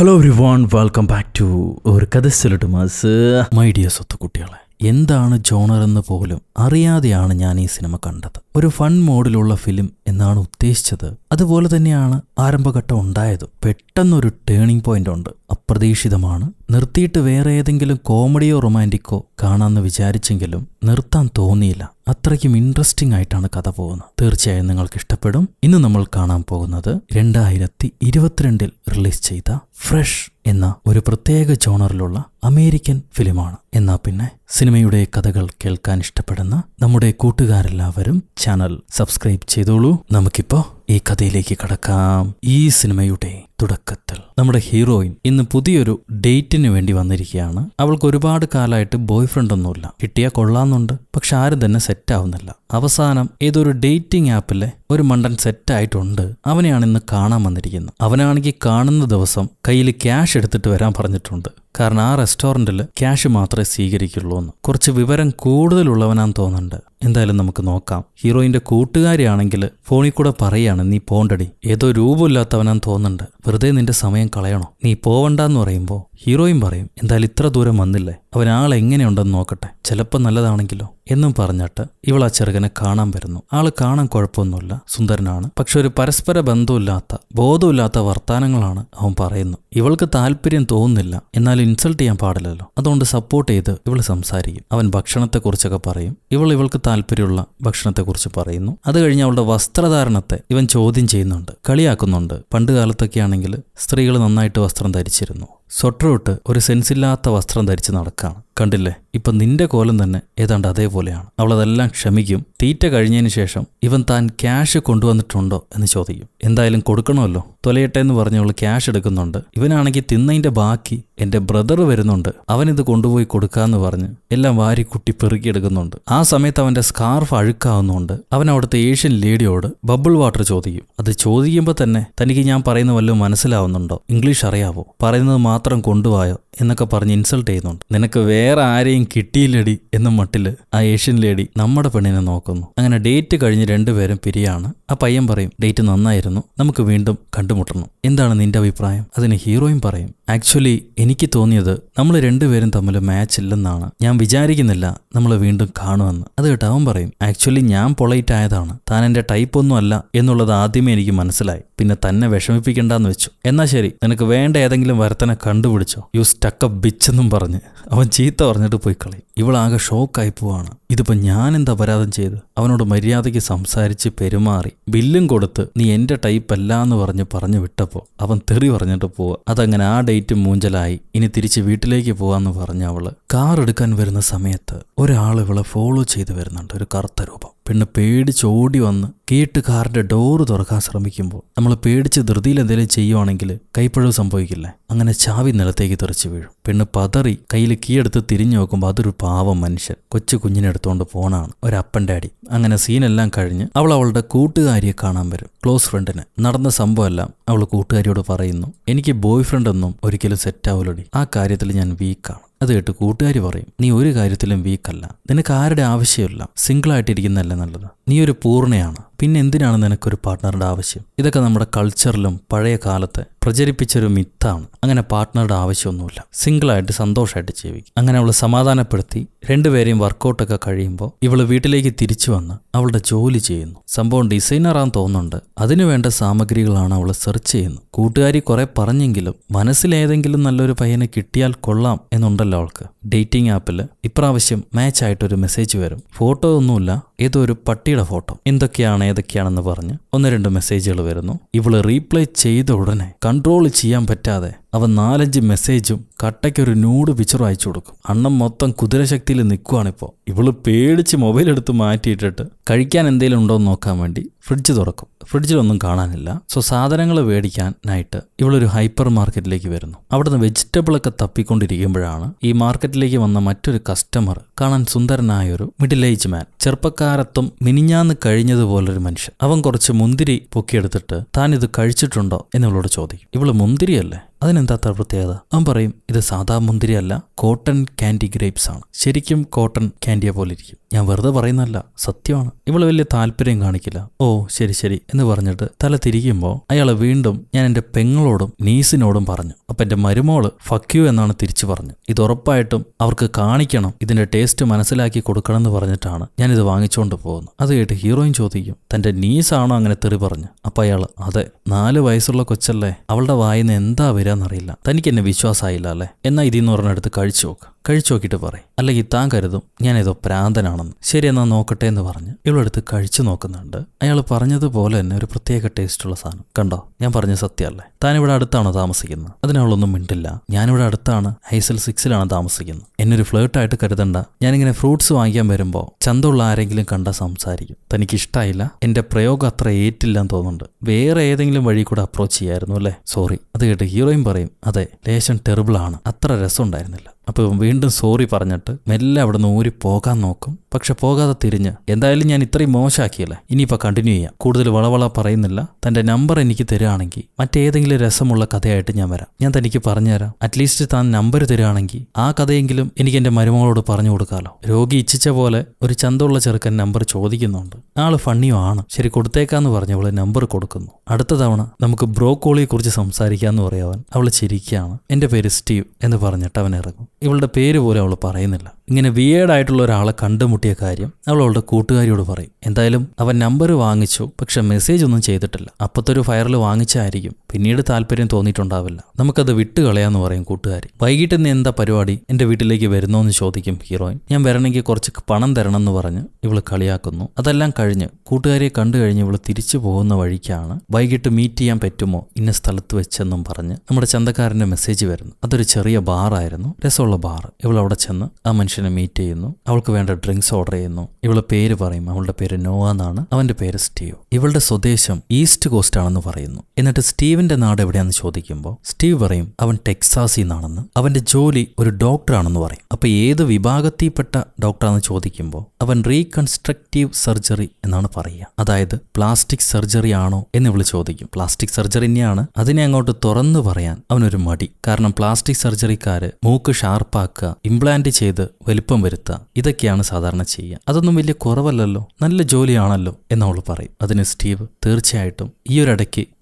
hello everyone welcome back to ഒരു കഥ mass my ഡിയ കുട്ടികളെ എന്താണ് ജോണർ എന്ന് പോലും അറിയാതെയാണ് ഞാൻ ഈ സിനിമ കണ്ടത് ഒരു ഫൺ മോഡിലുള്ള ഫിലിം എന്നാണ് ഉദ്ദേശിച്ചത് അതുപോലെ തന്നെയാണ് ആരംഭഘട്ടം ഉണ്ടായത് പെട്ടെന്നൊരു ടേണിംഗ് പോയിന്റ് ഉണ്ട് അപ്രതീക്ഷിതമാണ് നിർത്തിയിട്ട് വേറെ ഏതെങ്കിലും കോമഡിയോ റൊമാൻറ്റിക്കോ കാണാമെന്ന് വിചാരിച്ചെങ്കിലും നിർത്താൻ തോന്നിയില്ല അത്രയ്ക്കും ഇൻട്രസ്റ്റിംഗ് ആയിട്ടാണ് കഥ പോകുന്നത് തീർച്ചയായും നിങ്ങൾക്ക് ഇഷ്ടപ്പെടും ഇന്ന് നമ്മൾ കാണാൻ പോകുന്നത് രണ്ടായിരത്തി ഇരുപത്തിരണ്ടിൽ റിലീസ് ചെയ്ത ഫ്രഷ് എന്ന ഒരു പ്രത്യേക ജോണറിലുള്ള അമേരിക്കൻ ഫിലിമാണ് എന്നാൽ പിന്നെ സിനിമയുടെ കഥകൾ കേൾക്കാൻ ഇഷ്ടപ്പെടുന്ന നമ്മുടെ കൂട്ടുകാരെല്ലാവരും ചാനൽ സബ്സ്ക്രൈബ് ചെയ്തോളൂ നമുക്കിപ്പോൾ ഈ കഥയിലേക്ക് കടക്കാം ഈ സിനിമയുടെ തുടക്കത്തിൽ നമ്മുടെ ഹീറോയിൻ ഇന്ന് പുതിയൊരു ഡേറ്റിന് വേണ്ടി വന്നിരിക്കുകയാണ് അവൾക്ക് ഒരുപാട് കാലമായിട്ട് ബോയ് ഫ്രണ്ട് ഒന്നുമില്ല കിട്ടിയാൽ കൊള്ളാമെന്നുണ്ട് പക്ഷെ ആരും തന്നെ സെറ്റ് ആവുന്നില്ല അവസാനം ഏതൊരു ഡേറ്റിംഗ് ആപ്പിലെ ഒരു മണ്ടൻ സെറ്റ് ആയിട്ടുണ്ട് അവനെയാണ് ഇന്ന് കാണാൻ വന്നിരിക്കുന്നത് അവനാണെങ്കിൽ കാണുന്ന ദിവസം കയ്യിൽ ക്യാഷ് എടുത്തിട്ട് വരാൻ പറഞ്ഞിട്ടുണ്ട് കാരണം ആ റെസ്റ്റോറൻറ്റിൽ ക്യാഷ് മാത്രമേ സ്വീകരിക്കുള്ളൂ എന്ന് കുറച്ച് വിവരം കൂടുതലുള്ളവനാന്ന് തോന്നുന്നുണ്ട് എന്തായാലും നമുക്ക് നോക്കാം ഹീറോയിൻ്റെ കൂട്ടുകാരിയാണെങ്കിൽ ഫോണിൽ കൂടെ പറയുകയാണ് സമയമാണ് നീ പോണ്ടടി ഏതോ രൂപമില്ലാത്തവനാന്ന് തോന്നുന്നുണ്ട് വെറുതെ നിന്റെ സമയം കളയണോ നീ പോവണ്ടെന്ന് പറയുമ്പോൾ ഹീറോയും പറയും എന്തായാലും ഇത്ര ദൂരം വന്നില്ലേ അവൻ ആൾ എങ്ങനെയുണ്ടെന്ന് നോക്കട്ടെ ചിലപ്പോൾ നല്ലതാണെങ്കിലോ എന്നും പറഞ്ഞിട്ട് ഇവൾ ആ ചെറുകനെ കാണാൻ വരുന്നു ആള് കാണാൻ കുഴപ്പമൊന്നുമില്ല സുന്ദരനാണ് പക്ഷെ ഒരു പരസ്പര ബന്ധമില്ലാത്ത ബോധമില്ലാത്ത വർത്തമാനങ്ങളാണ് അവൻ പറയുന്നു ഇവൾക്ക് താല്പര്യം തോന്നുന്നില്ല എന്നാൽ ഇൻസൾട്ട് ചെയ്യാൻ പാടില്ലല്ലോ അതുകൊണ്ട് സപ്പോർട്ട് ചെയ്ത് ഇവൾ സംസാരിക്കും അവൻ ഭക്ഷണത്തെക്കുറിച്ചൊക്കെ പറയും ഇവൾ ഇവൾക്ക് താല്പര്യമുള്ള ഭക്ഷണത്തെക്കുറിച്ച് പറയുന്നു അത് കഴിഞ്ഞ് അവളുടെ വസ്ത്രധാരണത്തെ ഇവൻ ചോദ്യം ചെയ്യുന്നുണ്ട് കളിയാക്കുന്നുണ്ട് പണ്ട് കാലത്തൊക്കെ ആണെങ്കിൽ സ്ത്രീകൾ നന്നായിട്ട് വസ്ത്രം ധരിച്ചിരുന്നു സ്വട്ടറിട്ട് ഒരു സെൻസില്ലാത്ത വസ്ത്രം ധരിച്ച് നടക്കുകയാണ് കണ്ടില്ലേ ഇപ്പം നിന്റെ കോലം തന്നെ ഏതാണ്ട് അതേപോലെയാണ് അവളതെല്ലാം ക്ഷമിക്കും തീറ്റ കഴിഞ്ഞതിന് ശേഷം ഇവൻ താൻ ക്യാഷ് കൊണ്ടുവന്നിട്ടുണ്ടോ എന്ന് ചോദിക്കും എന്തായാലും കൊടുക്കണമല്ലോ തൊലയട്ടെ എന്ന് പറഞ്ഞവൾ ക്യാഷ് എടുക്കുന്നുണ്ട് ഇവനാണെങ്കിൽ തിന്നതിൻ്റെ ബാക്കി എൻ്റെ ബ്രദർ വരുന്നുണ്ട് അവനിത് കൊണ്ടുപോയി കൊടുക്കാമെന്ന് പറഞ്ഞ് എല്ലാം വാരി കുട്ടി പെറുക്കിയെടുക്കുന്നുണ്ട് ആ സമയത്ത് അവൻ്റെ സ്കാർഫ് അഴുക്കാവുന്നുണ്ട് അവൻ അവിടുത്തെ ഏഷ്യൻ ലേഡിയോട് ബബിൾ വാട്ടർ ചോദിക്കും അത് ചോദിക്കുമ്പോൾ തന്നെ തനിക്ക് ഞാൻ പറയുന്ന വല്ലതും മനസ്സിലാവുന്നുണ്ടോ ഇംഗ്ലീഷ് അറിയാവോ പറയുന്നത് മാത്രം കൊണ്ടുപോയോ എന്നൊക്കെ പറഞ്ഞ് ഇൻസൾട്ട് ചെയ്യുന്നുണ്ട് നിനക്ക് വേറെ ആരെയും കിട്ടിയില്ലടി എന്ന മട്ടിൽ ആ ഏഷ്യൻ ലേഡി നമ്മുടെ പെണ്ണിനെ നോക്കും നോക്കുന്നു അങ്ങനെ ഡേറ്റ് കഴിഞ്ഞ് രണ്ടുപേരും പിരിയാണ് ആ പയ്യൻ പറയും ഡേറ്റ് നന്നായിരുന്നു നമുക്ക് വീണ്ടും കണ്ടുമുട്ടണം എന്താണ് നിന്റെ അഭിപ്രായം അതിന് ഹീറോയും പറയും ആക്ച്വലി എനിക്ക് തോന്നിയത് നമ്മൾ രണ്ടുപേരും തമ്മിൽ മാച്ച് ഇല്ലെന്നാണ് ഞാൻ വിചാരിക്കുന്നില്ല നമ്മൾ വീണ്ടും കാണുമെന്ന് അത് കേട്ട് അവൻ പറയും ആക്ച്വലി ഞാൻ പൊളൈറ്റ് ആയതാണ് താൻ എൻ്റെ ടൈപ്പ് ഒന്നും അല്ല എന്നുള്ളത് ആദ്യമേ എനിക്ക് മനസ്സിലായി പിന്നെ തന്നെ വിഷമിപ്പിക്കണ്ടെന്ന് വെച്ചു എന്നാ ശരി നിനക്ക് വേണ്ട ഏതെങ്കിലും വരത്തനെ കണ്ടുപിടിച്ചോ യു ബിച്ച് എന്നും പറഞ്ഞ് അവൻ ചീത്ത പറഞ്ഞിട്ട് പോയി കളയും ഇവളാകെ ഷോക്കായി പോവാണ് ഇതിപ്പോ ഞാൻ എന്താ അപരാധം ചെയ്ത് അവനോട് മര്യാദയ്ക്ക് സംസാരിച്ച് പെരുമാറി ബില്ലും കൊടുത്ത് നീ എൻ്റെ ടൈപ്പല്ല എന്ന് പറഞ്ഞ് പറഞ്ഞു വിട്ടപ്പോൾ അവൻ തെറി പറഞ്ഞിട്ട് പോവുക അതങ്ങനെ ആ ഡേറ്റ് മൂഞ്ചലായി ഇനി തിരിച്ച് വീട്ടിലേക്ക് പോവാന്ന് പറഞ്ഞ അവള് കാർ എടുക്കാൻ വരുന്ന സമയത്ത് ഒരാൾ ഇവളെ ഫോളോ ചെയ്തു വരുന്നുണ്ട് ഒരു കറുത്ത രൂപം പെണ്ണ് പേടിച്ചോടി വന്ന് കേട്ട് കാറിൻ്റെ ഡോറ് തുറക്കാൻ ശ്രമിക്കുമ്പോൾ നമ്മൾ പേടിച്ച് ധൃതിയിൽ എന്തെങ്കിലും ചെയ്യുവാണെങ്കിൽ കൈപ്പഴവ് സംഭവിക്കില്ലേ അങ്ങനെ ചാവി നിലത്തേക്ക് തെറിച്ച് വീഴും പെണ്ണ് പതറി കയ്യിൽ കീയെടുത്ത് തിരിഞ്ഞു നോക്കുമ്പോൾ അതൊരു പാവം മനുഷ്യൻ കൊച്ചു കുഞ്ഞിനെ എടുത്തുകൊണ്ട് പോണാണ് ഒരപ്പൻ്റെ അടി അങ്ങനെ സീനെല്ലാം കഴിഞ്ഞ് അവൾ അവളുടെ കൂട്ടുകാരിയെ കാണാൻ വരും ക്ലോസ് ഫ്രണ്ടിന് നടന്ന സംഭവമെല്ലാം അവൾ കൂട്ടുകാരിയോട് പറയുന്നു എനിക്ക് ബോയ് ഫ്രണ്ട് ഒന്നും ഒരിക്കലും സെറ്റ് ആവില്ലടി ആ കാര്യത്തിൽ ഞാൻ വീക്കാണ് അത് കേട്ട് കൂട്ടുകാർ പറയും നീ ഒരു കാര്യത്തിലും വീക്കല്ല നിനക്ക് ആരുടെ ആവശ്യമില്ല സിംഗിളായിട്ടിരിക്കുന്നല്ല നല്ലത് നീ ഒരു പൂർണ്ണയാണ് പിന്നെ എന്തിനാണ് നിനക്കൊരു പാർട്ട്ണറുടെ ആവശ്യം ഇതൊക്കെ നമ്മുടെ കൾച്ചറിലും പഴയ കാലത്തെ പ്രചരിപ്പിച്ചൊരു മിത്താണ് അങ്ങനെ പാർട്ട്ണറുടെ ആവശ്യമൊന്നുമില്ല സിംഗിളായിട്ട് സന്തോഷമായിട്ട് ജീവിക്കും അങ്ങനെ അവൾ സമാധാനപ്പെടുത്തി രണ്ടുപേരെയും വർക്കൗട്ടൊക്കെ കഴിയുമ്പോൾ ഇവൾ വീട്ടിലേക്ക് തിരിച്ചു വന്ന് അവളുടെ ജോലി ചെയ്യുന്നു സംഭവം ഡിസൈനറാന്ന് തോന്നുന്നുണ്ട് അതിനുവേണ്ട സാമഗ്രികളാണ് അവൾ സെർച്ച് ചെയ്യുന്നത് കൂട്ടുകാരി കുറെ പറഞ്ഞെങ്കിലും മനസ്സിലേതെങ്കിലും നല്ലൊരു പയ്യനെ കിട്ടിയാൽ കൊള്ളാം എന്നുണ്ടല്ലോ അവൾക്ക് ഡേറ്റിംഗ് ആപ്പിൽ ഇപ്രാവശ്യം മാച്ചായിട്ടൊരു മെസ്സേജ് വരും ഫോട്ടോ ഒന്നുമില്ല ഏതോ ഒരു പട്ടിയുടെ ഫോട്ടോ എന്തൊക്കെയാണ് ഏതൊക്കെയാണെന്ന് പറഞ്ഞ് ഒന്ന് രണ്ട് മെസ്സേജുകൾ വരുന്നു ഇവള് റീപ്ലൈ ചെയ്ത ഉടനെ കൺട്രോൾ ചെയ്യാൻ പറ്റാതെ അവൻ നാലഞ്ച് മെസ്സേജും കട്ടയ്ക്കൊരു നൂട് പിക്ചറും അയച്ചു കൊടുക്കും അണ്ണം മൊത്തം കുതിരശക്തിയിൽ നിൽക്കുവാണിപ്പോൾ ഇവള് പേടിച്ച് മൊബൈൽ എടുത്ത് മാറ്റിയിട്ടിട്ട് കഴിക്കാൻ എന്തെങ്കിലും ഉണ്ടോ എന്ന് നോക്കാൻ വേണ്ടി ഫ്രിഡ്ജ് തുറക്കും ഫ്രിഡ്ജിലൊന്നും കാണാനില്ല സോ സാധനങ്ങൾ മേടിക്കാനായിട്ട് ഇവളൊരു ഹൈപ്പർ മാർക്കറ്റിലേക്ക് വരുന്നു അവിടുന്ന് വെജിറ്റബിളൊക്കെ തപ്പിക്കൊണ്ടിരിക്കുമ്പോഴാണ് ഈ മാർക്കറ്റിലേക്ക് വന്ന മറ്റൊരു കസ്റ്റമർ കാണാൻ സുന്ദരനായ ഒരു മിഡിൽ ഏജ് മാൻ ചെറുപ്പക്കാരത്വം മിനിഞ്ഞാന്ന് കഴിഞ്ഞതുപോലൊരു മനുഷ്യൻ അവൻ കുറച്ച് മുന്തിരി പൊക്കിയെടുത്തിട്ട് താൻ ഇത് കഴിച്ചിട്ടുണ്ടോ എന്ന് ഇവളോട് ചോദിക്കും ഇവള് മുന്തിരിയല്ലേ അതിനെന്താ അത്ര പ്രത്യേകത അവൻ പറയും ഇത് സാധാ മുന്തിരി അല്ല കോട്ടൺ കാൻഡി ഗ്രേപ്സ് ആണ് ശരിക്കും കോട്ടൺ കാൻഡിയെ പോലെ ഇരിക്കും ഞാൻ വെറുതെ പറയുന്നല്ല സത്യമാണ് ഇവള് വലിയ താല്പര്യം കാണിക്കില്ല ഓ ശരി ശരി എന്ന് പറഞ്ഞിട്ട് തല തിരിക്കുമ്പോൾ അയാളെ വീണ്ടും ഞാൻ എൻ്റെ പെങ്ങളോടും നീസിനോടും പറഞ്ഞു അപ്പം എൻ്റെ മരുമോള് ഫക്യു എന്നാണ് തിരിച്ചു പറഞ്ഞു ഇത് ഉറപ്പായിട്ടും അവർക്ക് കാണിക്കണം ഇതിൻ്റെ ടേസ്റ്റ് മനസ്സിലാക്കി കൊടുക്കണം എന്ന് പറഞ്ഞിട്ടാണ് ഞാനിത് വാങ്ങിച്ചുകൊണ്ട് പോകുന്നത് അത് കേട്ട് ഹീറോയിൻ ചോദിക്കും തൻ്റെ നീസാണോ അങ്ങനെ തെറി പറഞ്ഞു അപ്പം അയാൾ അതെ നാല് വയസ്സുള്ള കൊച്ചല്ലേ അവളുടെ വായിന്ന് എന്താ വരിക തരാമെന്നറിയില്ല തനിക്ക് എന്നെ വിശ്വാസമായില്ല അല്ലേ എന്നാൽ ഇതിന്ന് പറഞ്ഞെടുത്ത് കഴിച്ചു നോക്കാം കഴിച്ചു നോക്കിയിട്ട് പറയും അല്ലെങ്കിൽ താൻ കരുതും ഞാൻ ഏതോ പ്രാന്തനാണെന്ന് ശരി എന്നാൽ നോക്കട്ടെ എന്ന് പറഞ്ഞ് ഇവളെടുത്ത് കഴിച്ചു നോക്കുന്നുണ്ട് അയാൾ പറഞ്ഞതുപോലെ തന്നെ ഒരു പ്രത്യേക ടേസ്റ്റുള്ള സാധനം കണ്ടോ ഞാൻ പറഞ്ഞ സത്യമല്ലേ ഇവിടെ അടുത്താണോ താമസിക്കുന്നത് അതിനവളൊന്നും മിണ്ടില്ല ഞാനിവിടെ അടുത്താണ് ഹൈസൽ സിക്സിലാണ് താമസിക്കുന്നത് എന്നൊരു ഫ്ലേട്ടായിട്ട് കരുതണ്ട ഞാനിങ്ങനെ ഫ്രൂട്ട്സ് വാങ്ങിക്കാൻ വരുമ്പോൾ ചന്തമുള്ള ആരെങ്കിലും കണ്ട സംസാരിക്കും തനിക്ക് ഇഷ്ടമായില്ല എൻ്റെ പ്രയോഗം അത്ര ഏറ്റില്ലെന്ന് തോന്നുന്നുണ്ട് വേറെ ഏതെങ്കിലും വഴി കൂടെ അപ്രോച്ച് ചെയ്യായിരുന്നു അല്ലേ സോറി അത് കേട്ട് ഹീറോയും പറയും അതെ ലേശം ടെറിബിളാണ് അത്ര രസമുണ്ടായിരുന്നില്ല അപ്പോൾ വീണ്ടും സോറി പറഞ്ഞിട്ട് മെല്ലെ അവിടെ നിന്ന് ഊരി പോകാൻ നോക്കും പക്ഷെ പോകാതെ തിരിഞ്ഞ് എന്തായാലും ഞാൻ ഇത്രയും മോശമാക്കിയല്ലേ ഇനിയിപ്പോൾ കണ്ടിന്യൂ ചെയ്യാം കൂടുതൽ വളവള പറയുന്നില്ല തൻ്റെ നമ്പർ എനിക്ക് തരുകയാണെങ്കിൽ മറ്റേതെങ്കിലും രസമുള്ള കഥയായിട്ട് ഞാൻ വരാം ഞാൻ തനിക്ക് പറഞ്ഞുതരാം അറ്റ്ലീസ്റ്റ് താൻ നമ്പർ തരുകയാണെങ്കിൽ ആ കഥയെങ്കിലും എനിക്ക് എൻ്റെ മരുമകളോട് പറഞ്ഞു കൊടുക്കാമല്ലോ രോഗി ഇച്ഛിച്ച പോലെ ഒരു ചന്തമുള്ള ചെറുക്കൻ നമ്പർ ചോദിക്കുന്നുണ്ട് ആള് ഫണ്ണിയോ ആണ് ശരി കൊടുത്തേക്കാന്ന് പറഞ്ഞ് നമ്പർ കൊടുക്കുന്നു അടുത്ത തവണ നമുക്ക് ബ്രോക്കോളിയെക്കുറിച്ച് സംസാരിക്കാമെന്ന് പറയാവൻ അവൾ ചിരിക്കുകയാണ് എൻ്റെ പേര് സ്റ്റീവ് എന്ന് പറഞ്ഞിട്ട് അവൻ ഇറങ്ങും ഇവളുടെ പേര് പോലും അവൾ പറയുന്നില്ല ഇങ്ങനെ വിയേഡായിട്ടുള്ള ഒരാളെ കണ്ടുമുട്ടിയ കാര്യം അവളുടെ കൂട്ടുകാരിയോട് പറയും എന്തായാലും അവൻ നമ്പർ വാങ്ങിച്ചു പക്ഷെ മെസ്സേജ് ഒന്നും ചെയ്തിട്ടില്ല അപ്പത്തെ ഒരു ഫയറിൽ വാങ്ങിച്ചായിരിക്കും പിന്നീട് താല്പര്യം തോന്നിയിട്ടുണ്ടാവില്ല നമുക്കത് വിട്ടുകളയാന്ന് പറയും കൂട്ടുകാരി വൈകിട്ട് ഇന്ന് എന്താ പരിപാടി എൻ്റെ വീട്ടിലേക്ക് എന്ന് ചോദിക്കും ഹീറോയിൻ ഞാൻ വരണമെങ്കിൽ കുറച്ച് പണം തരണം എന്ന് പറഞ്ഞ് ഇവള് കളിയാക്കുന്നു അതെല്ലാം കഴിഞ്ഞ് കൂട്ടുകാരിയെ കണ്ടു കഴിഞ്ഞ് ഇവള് തിരിച്ചു പോകുന്ന വഴിക്കാണ് വൈകിട്ട് മീറ്റ് ചെയ്യാൻ പറ്റുമോ ഇന്ന സ്ഥലത്ത് വെച്ചെന്നും പറഞ്ഞ് നമ്മുടെ ചന്തക്കാരൻ്റെ മെസ്സേജ് വരുന്നു അതൊരു ചെറിയ ബാറായിരുന്നു രസമുള്ള ബാർ അവിടെ ചെന്ന് ആ മനുഷ്യൻ മനുഷ്യനെ മീറ്റ് ചെയ്യുന്നു അവൾക്ക് വേണ്ട ഡ്രിങ്ക്സ് ഓർഡർ ചെയ്യുന്നു ഇവളുടെ പേര് പറയും അവളുടെ പേര് നോവ എന്നാണ് അവന്റെ പേര് സ്റ്റീവ് ഇവളുടെ സ്വദേശം ഈസ്റ്റ് കോസ്റ്റ് ആണെന്ന് പറയുന്നു എന്നിട്ട് സ്റ്റീവിന്റെ നാട് എവിടെയാണെന്ന് ചോദിക്കുമ്പോൾ സ്റ്റീവ് പറയും അവൻ ടെക്സാസിൽ നിന്നാണെന്ന് അവന്റെ ജോലി ഒരു ഡോക്ടറാണെന്ന് പറയും അപ്പൊ ഏത് വിഭാഗത്തിൽപ്പെട്ട ഡോക്ടറാണെന്ന് ചോദിക്കുമ്പോൾ അവൻ റീകൺസ്ട്രക്റ്റീവ് സർജറി എന്നാണ് പറയുക അതായത് പ്ലാസ്റ്റിക് സർജറി ആണോ എന്ന് ഇവൾ ചോദിക്കും പ്ലാസ്റ്റിക് സർജറി തന്നെയാണ് അതിനെ അങ്ങോട്ട് തുറന്നു പറയാൻ അവനൊരു മടി കാരണം പ്ലാസ്റ്റിക് സർജറിക്കാര് മൂക്ക് ഷാർപ്പാക്കുക ഇംപ്ലാന്റ് ചെയ്ത് വലിപ്പം വരുത്തുക ഇതൊക്കെയാണ് സാധാരണ ചെയ്യുക അതൊന്നും വലിയ കുറവല്ലല്ലോ നല്ല ജോലിയാണല്ലോ എന്നവൾ പറയും അതിന് സ്റ്റീവ് തീർച്ചയായിട്ടും ഈ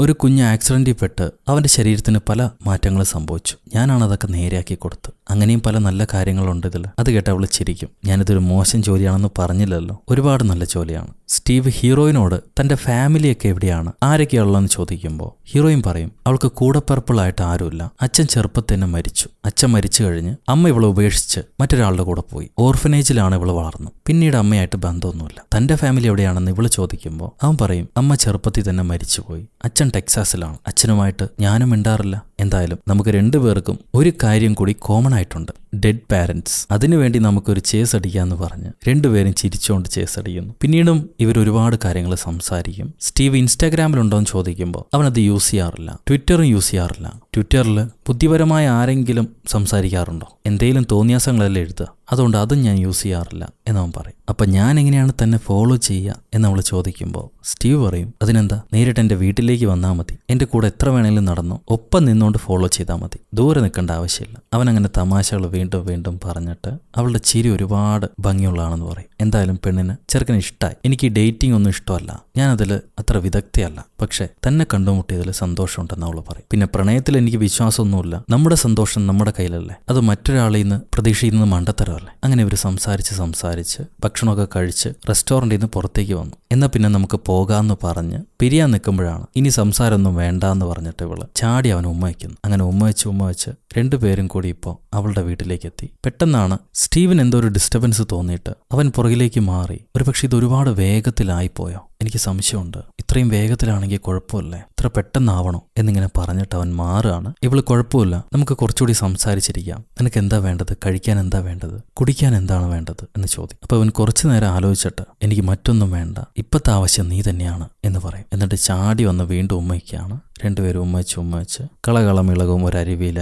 ഒരു കുഞ്ഞ് ആക്സിഡന്റിൽ പെട്ട് അവന്റെ ശരീരത്തിന് പല മാറ്റങ്ങൾ സംഭവിച്ചു ഞാനാണ് അതൊക്കെ നേരെയാക്കി കൊടുത്തത് അങ്ങനെയും പല നല്ല കാര്യങ്ങളുണ്ട് ഇതിൽ അത് കേട്ട് അവൾ ചിരിക്കും ഞാനിതൊരു മോശം ജോലിയാണെന്ന് പറഞ്ഞില്ലല്ലോ ഒരുപാട് നല്ല ജോലിയാണ് സ്റ്റീവ് ഹീറോയിനോട് തന്റെ ഫാമിലിയൊക്കെ എവിടെയാണ് ആരൊക്കെയുള്ളതെന്ന് ചോദിക്കുമ്പോൾ ഹീറോയിൻ പറയും അവൾക്ക് കൂടപ്പറപ്പിളായിട്ട് ആരുമില്ല അച്ഛൻ ചെറുപ്പത്തിൽ തന്നെ മരിച്ചു അച്ഛൻ മരിച്ചു കഴിഞ്ഞ് അമ്മ ഇവളെ ഉപേക്ഷിച്ച് മറ്റൊരാളുടെ കൂടെ കൂടെ പോയി ഓർഫനേജിലാണ് ഇവൾ വളർന്നു പിന്നീട് അമ്മയായിട്ട് ബന്ധമൊന്നുമില്ല തന്റെ ഫാമിലി എവിടെയാണെന്ന് ഇവള് ചോദിക്കുമ്പോൾ അവൻ പറയും അമ്മ ചെറുപ്പത്തിൽ തന്നെ മരിച്ചുപോയി അച്ഛൻ ടെക്സാസിലാണ് അച്ഛനുമായിട്ട് ഞാനും മിണ്ടാറില്ല എന്തായാലും നമുക്ക് രണ്ടുപേർക്കും ഒരു കാര്യം കൂടി കോമൺ ആയിട്ടുണ്ട് ഡെഡ് പാരൻസ് അതിനുവേണ്ടി നമുക്കൊരു ചേസ് എന്ന് പറഞ്ഞ് രണ്ടുപേരും ചിരിച്ചുകൊണ്ട് ചേസ് അടിക്കുന്നു പിന്നീടും ഇവർ ഒരുപാട് കാര്യങ്ങൾ സംസാരിക്കും സ്റ്റീവ് ഇൻസ്റ്റാഗ്രാമിലുണ്ടോ എന്ന് ചോദിക്കുമ്പോൾ അവൻ അത് യൂസ് ചെയ്യാറില്ല ട്വിറ്ററും യൂസ് ചെയ്യാറില്ല ട്വിറ്ററിൽ ബുദ്ധിപരമായ ആരെങ്കിലും സംസാരിക്കാറുണ്ടോ എന്തെങ്കിലും തോന്നിയാസങ്ങളെല്ലാം എഴുതുക അതുകൊണ്ട് അതും ഞാൻ യൂസ് ചെയ്യാറില്ല എന്നവൻ പറയും അപ്പം ഞാൻ എങ്ങനെയാണ് തന്നെ ഫോളോ ചെയ്യുക എന്നവൾ ചോദിക്കുമ്പോൾ സ്റ്റീവ് പറയും അതിനെന്താ നേരിട്ട് എൻ്റെ വീട്ടിലേക്ക് വന്നാൽ മതി എൻ്റെ കൂടെ എത്ര വേണമെങ്കിലും നടന്നു ഒപ്പം നിന്നുകൊണ്ട് ഫോളോ ചെയ്താൽ മതി ദൂരെ നിൽക്കേണ്ട ആവശ്യമില്ല അവൻ അങ്ങനെ തമാശകൾ വീണ്ടും വീണ്ടും പറഞ്ഞിട്ട് അവളുടെ ചിരി ഒരുപാട് ഭംഗിയുള്ളതാണെന്ന് പറയും എന്തായാലും പെണ്ണിന് ചെറുക്കന് ഇഷ്ടമായി എനിക്ക് ഡേറ്റിംഗ് ഒന്നും ഇഷ്ടമല്ല ഞാനതിൽ അത്ര വിദഗ്ധയല്ല പക്ഷേ തന്നെ കണ്ടുമുട്ടിയതിൽ സന്തോഷമുണ്ടെന്ന് അവൾ പറയും പിന്നെ പ്രണയത്തിൽ എനിക്ക് വിശ്വാസമൊന്നുമില്ല നമ്മുടെ സന്തോഷം നമ്മുടെ കയ്യിലല്ലേ അത് മറ്റൊരാളിൽ നിന്ന് പ്രതീക്ഷയിൽ നിന്ന് മണ്ടത്തരമല്ലേ അങ്ങനെ ഇവർ സംസാരിച്ച് സംസാരിച്ച് ഭക്ഷണമൊക്കെ കഴിച്ച് റെസ്റ്റോറൻറ്റിൽ നിന്ന് പുറത്തേക്ക് വന്നു എന്നാൽ പിന്നെ നമുക്ക് പോകാമെന്ന് പറഞ്ഞ് പിരിയാൻ നിൽക്കുമ്പോഴാണ് ഇനി സംസാരമൊന്നും വേണ്ട എന്ന് പറഞ്ഞിട്ട് ഇവള് ചാടി അവൻ ഉമ്മ വയ്ക്കുന്നു അങ്ങനെ ഉമ്മ വെച്ച് ഉമ്മ വെച്ച് രണ്ടുപേരും കൂടി ഇപ്പോൾ അവളുടെ വീട്ടിലേക്ക് എത്തി പെട്ടെന്നാണ് സ്റ്റീവൻ എന്തോ ഒരു ഡിസ്റ്റർബൻസ് തോന്നിയിട്ട് അവൻ പുറകിലേക്ക് മാറി ഒരുപക്ഷെ ഇത് ഒരുപാട് വേഗത്തിലായിപ്പോയോ എനിക്ക് സംശയമുണ്ട് ഇത്രയും വേഗത്തിലാണെങ്കിൽ കുഴപ്പമില്ലേ ഇത്ര പെട്ടെന്നാവണോ എന്നിങ്ങനെ പറഞ്ഞിട്ട് അവൻ മാറുകയാണ് ഇവള് കുഴപ്പമില്ല നമുക്ക് കുറച്ചുകൂടി സംസാരിച്ചിരിക്കാം നിനക്ക് എന്താ വേണ്ടത് കഴിക്കാൻ എന്താ വേണ്ടത് കുടിക്കാൻ എന്താണ് വേണ്ടത് എന്ന് ചോദിക്കും അപ്പോൾ അവൻ കുറച്ചു നേരം ആലോചിച്ചിട്ട് എനിക്ക് മറ്റൊന്നും വേണ്ട ഇപ്പത്തെ ആവശ്യം നീ തന്നെയാണ് എന്ന് പറയും എന്നിട്ട് ചാടി വന്ന് വീണ്ടും ഉമ്മയ്ക്കാണ് രണ്ടുപേരും ഉമ്മച്ച ഉമ്മച്ച